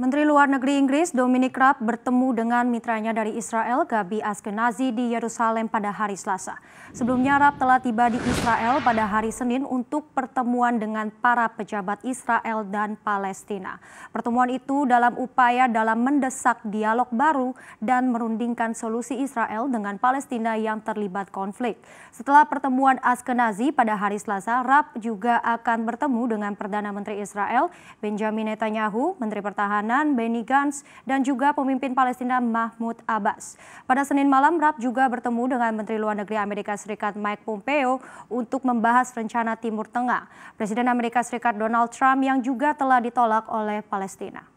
Menteri Luar Negeri Inggris Dominic Raab bertemu dengan mitranya dari Israel Gabi Askenazi di Yerusalem pada hari Selasa. Sebelumnya Raab telah tiba di Israel pada hari Senin untuk pertemuan dengan para pejabat Israel dan Palestina. Pertemuan itu dalam upaya dalam mendesak dialog baru dan merundingkan solusi Israel dengan Palestina yang terlibat konflik. Setelah pertemuan Askenazi pada hari Selasa, Raab juga akan bertemu dengan Perdana Menteri Israel Benjamin Netanyahu, Menteri Pertahanan tahanan Benny Gantz dan juga pemimpin Palestina Mahmud Abbas. Pada Senin malam, rap juga bertemu dengan Menteri Luar Negeri Amerika Serikat Mike Pompeo untuk membahas rencana Timur Tengah. Presiden Amerika Serikat Donald Trump yang juga telah ditolak oleh Palestina.